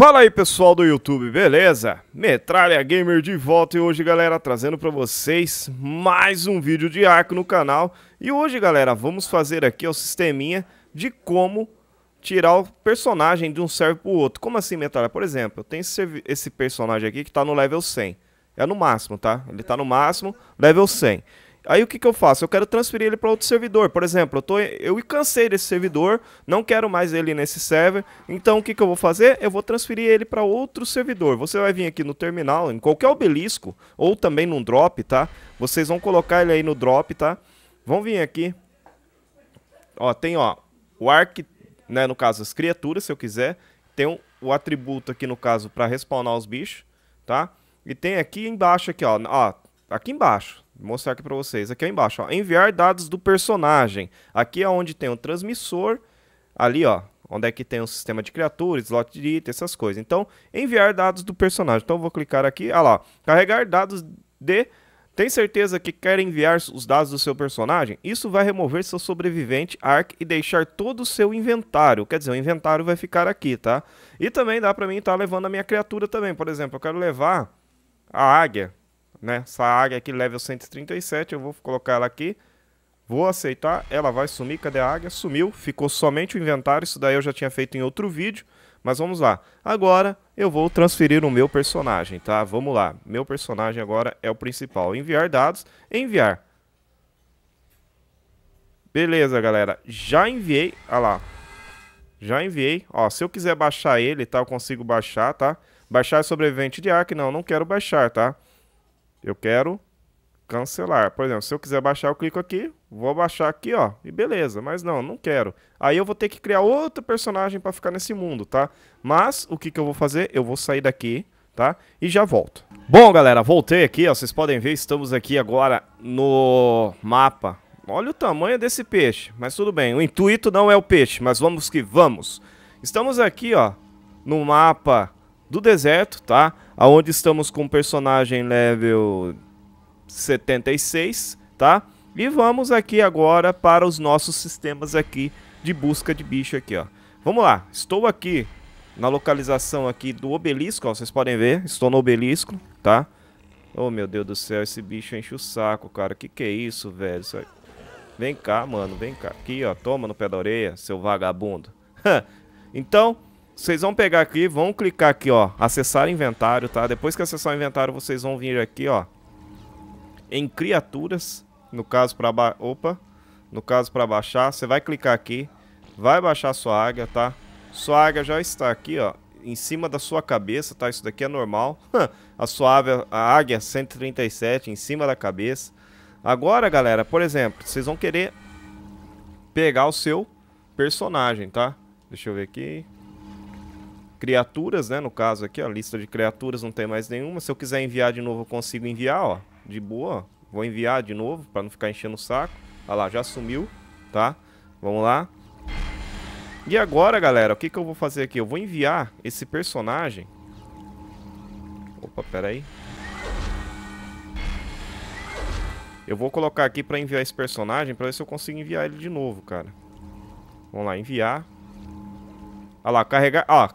Fala aí pessoal do YouTube, beleza? Metralha Gamer de volta e hoje galera trazendo para vocês mais um vídeo de arco no canal E hoje galera vamos fazer aqui o sisteminha de como tirar o personagem de um serve pro outro Como assim Metralha? Por exemplo, eu tenho esse, esse personagem aqui que tá no level 100 É no máximo tá? Ele tá no máximo, level 100 Aí o que, que eu faço? Eu quero transferir ele para outro servidor. Por exemplo, eu, tô, eu cansei desse servidor, não quero mais ele nesse server. Então o que, que eu vou fazer? Eu vou transferir ele para outro servidor. Você vai vir aqui no terminal, em qualquer obelisco, ou também num drop, tá? Vocês vão colocar ele aí no drop, tá? Vão vir aqui. Ó, tem ó, o arc, né, no caso as criaturas, se eu quiser. Tem um, o atributo aqui no caso para respawnar os bichos, tá? E tem aqui embaixo aqui, ó, ó aqui embaixo, Vou mostrar aqui para vocês. Aqui embaixo, ó, enviar dados do personagem. Aqui é onde tem o transmissor, ali ó, onde é que tem o sistema de criaturas, slot de item, essas coisas. Então, enviar dados do personagem. Então, eu vou clicar aqui, ah lá, carregar dados de... Tem certeza que quer enviar os dados do seu personagem? Isso vai remover seu sobrevivente ark e deixar todo o seu inventário. Quer dizer, o inventário vai ficar aqui, tá? E também dá pra mim estar tá levando a minha criatura também. Por exemplo, eu quero levar a águia né? Essa águia aqui, level 137, eu vou colocar ela aqui. Vou aceitar, ela vai sumir, cadê a águia? Sumiu, ficou somente o inventário, isso daí eu já tinha feito em outro vídeo, mas vamos lá. Agora eu vou transferir o meu personagem, tá? Vamos lá, meu personagem agora é o principal. Enviar dados, enviar. Beleza, galera, já enviei, olha lá. Já enviei, ó, se eu quiser baixar ele, tá, eu consigo baixar, tá? Baixar é sobrevivente de arc, não, não quero baixar, Tá? Eu quero cancelar. Por exemplo, se eu quiser baixar, eu clico aqui, vou baixar aqui, ó, e beleza. Mas não, não quero. Aí eu vou ter que criar outro personagem para ficar nesse mundo, tá? Mas o que, que eu vou fazer? Eu vou sair daqui, tá? E já volto. Bom, galera, voltei aqui, ó. Vocês podem ver, estamos aqui agora no mapa. Olha o tamanho desse peixe, mas tudo bem. O intuito não é o peixe, mas vamos que vamos. Estamos aqui, ó, no mapa do deserto, tá? Aonde estamos com o personagem level 76, tá? E vamos aqui agora para os nossos sistemas aqui de busca de bicho aqui, ó. Vamos lá, estou aqui na localização aqui do obelisco, ó, vocês podem ver, estou no obelisco, tá? Oh, meu Deus do céu, esse bicho enche o saco, cara, que que é isso, velho? Isso Vem cá, mano, vem cá. Aqui, ó, toma no pé da orelha, seu vagabundo. então, vocês vão pegar aqui, vão clicar aqui, ó, acessar inventário, tá? Depois que acessar o inventário, vocês vão vir aqui, ó, em criaturas, no caso para ba... opa, no caso para baixar, você vai clicar aqui, vai baixar sua águia, tá? Sua águia já está aqui, ó, em cima da sua cabeça, tá? Isso daqui é normal. a sua águia, a águia 137 em cima da cabeça. Agora, galera, por exemplo, vocês vão querer pegar o seu personagem, tá? Deixa eu ver aqui criaturas, né? No caso aqui, ó, lista de criaturas, não tem mais nenhuma. Se eu quiser enviar de novo, eu consigo enviar, ó. De boa, ó. Vou enviar de novo para não ficar enchendo o saco. Olha lá, já sumiu, tá? Vamos lá. E agora, galera, o que, que eu vou fazer aqui? Eu vou enviar esse personagem... Opa, pera aí. Eu vou colocar aqui para enviar esse personagem para ver se eu consigo enviar ele de novo, cara. Vamos lá, enviar. Olha lá, carregar... Ó,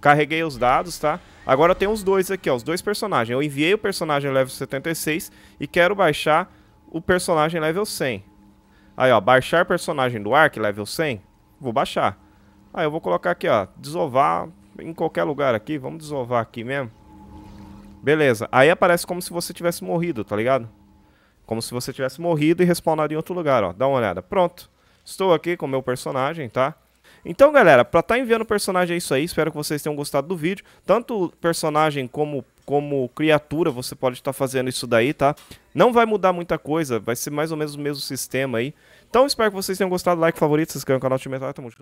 Carreguei os dados, tá? Agora eu tenho os dois aqui, ó, os dois personagens. Eu enviei o personagem level 76 e quero baixar o personagem level 100. Aí, ó, baixar personagem do Ark level 100, vou baixar. Aí eu vou colocar aqui, ó, desovar em qualquer lugar aqui, vamos desovar aqui mesmo. Beleza, aí aparece como se você tivesse morrido, tá ligado? Como se você tivesse morrido e respawnado em outro lugar, ó. Dá uma olhada. Pronto. Estou aqui com o meu personagem, tá? Então, galera, para estar tá enviando personagem é isso aí. Espero que vocês tenham gostado do vídeo. Tanto personagem como como criatura, você pode estar tá fazendo isso daí, tá? Não vai mudar muita coisa, vai ser mais ou menos o mesmo sistema aí. Então, espero que vocês tenham gostado. Like, favorito, se inscreva no canal, time metal, tamo junto.